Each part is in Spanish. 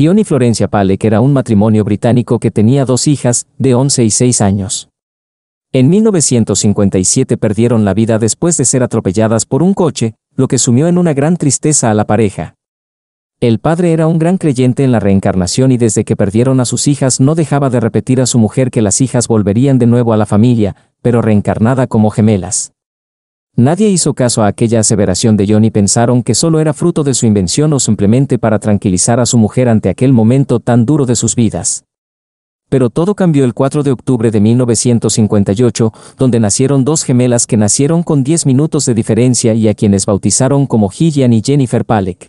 Ion y Florencia Palek era un matrimonio británico que tenía dos hijas, de 11 y 6 años. En 1957 perdieron la vida después de ser atropelladas por un coche, lo que sumió en una gran tristeza a la pareja. El padre era un gran creyente en la reencarnación y desde que perdieron a sus hijas no dejaba de repetir a su mujer que las hijas volverían de nuevo a la familia, pero reencarnada como gemelas. Nadie hizo caso a aquella aseveración de John y pensaron que solo era fruto de su invención o simplemente para tranquilizar a su mujer ante aquel momento tan duro de sus vidas. Pero todo cambió el 4 de octubre de 1958, donde nacieron dos gemelas que nacieron con 10 minutos de diferencia y a quienes bautizaron como Gillian y Jennifer Palek.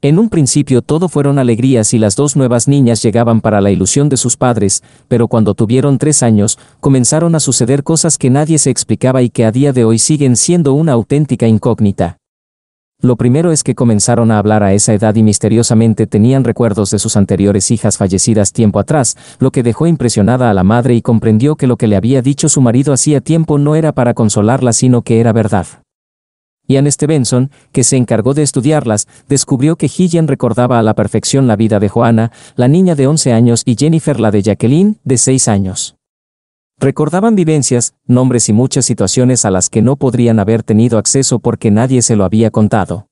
En un principio todo fueron alegrías y las dos nuevas niñas llegaban para la ilusión de sus padres, pero cuando tuvieron tres años, comenzaron a suceder cosas que nadie se explicaba y que a día de hoy siguen siendo una auténtica incógnita. Lo primero es que comenzaron a hablar a esa edad y misteriosamente tenían recuerdos de sus anteriores hijas fallecidas tiempo atrás, lo que dejó impresionada a la madre y comprendió que lo que le había dicho su marido hacía tiempo no era para consolarla sino que era verdad. Ian Stevenson, que se encargó de estudiarlas, descubrió que Gillian recordaba a la perfección la vida de Joana, la niña de 11 años, y Jennifer la de Jacqueline, de 6 años. Recordaban vivencias, nombres y muchas situaciones a las que no podrían haber tenido acceso porque nadie se lo había contado.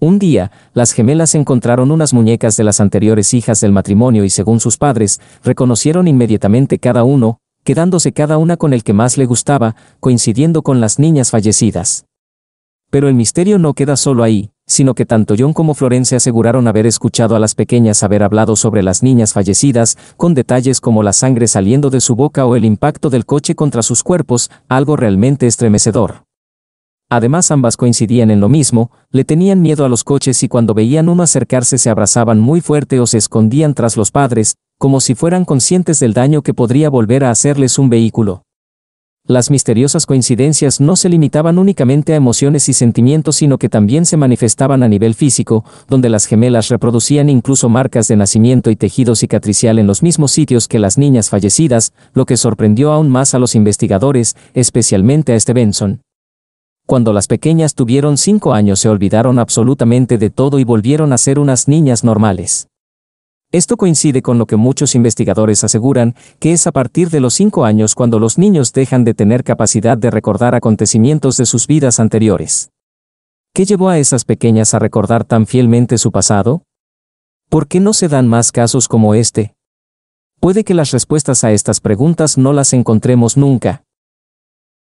Un día, las gemelas encontraron unas muñecas de las anteriores hijas del matrimonio y según sus padres, reconocieron inmediatamente cada uno, quedándose cada una con el que más le gustaba, coincidiendo con las niñas fallecidas. Pero el misterio no queda solo ahí, sino que tanto John como Florencia aseguraron haber escuchado a las pequeñas haber hablado sobre las niñas fallecidas, con detalles como la sangre saliendo de su boca o el impacto del coche contra sus cuerpos, algo realmente estremecedor. Además ambas coincidían en lo mismo, le tenían miedo a los coches y cuando veían uno acercarse se abrazaban muy fuerte o se escondían tras los padres, como si fueran conscientes del daño que podría volver a hacerles un vehículo las misteriosas coincidencias no se limitaban únicamente a emociones y sentimientos, sino que también se manifestaban a nivel físico, donde las gemelas reproducían incluso marcas de nacimiento y tejido cicatricial en los mismos sitios que las niñas fallecidas, lo que sorprendió aún más a los investigadores, especialmente a Stevenson. Cuando las pequeñas tuvieron cinco años se olvidaron absolutamente de todo y volvieron a ser unas niñas normales. Esto coincide con lo que muchos investigadores aseguran, que es a partir de los 5 años cuando los niños dejan de tener capacidad de recordar acontecimientos de sus vidas anteriores. ¿Qué llevó a esas pequeñas a recordar tan fielmente su pasado? ¿Por qué no se dan más casos como este? Puede que las respuestas a estas preguntas no las encontremos nunca.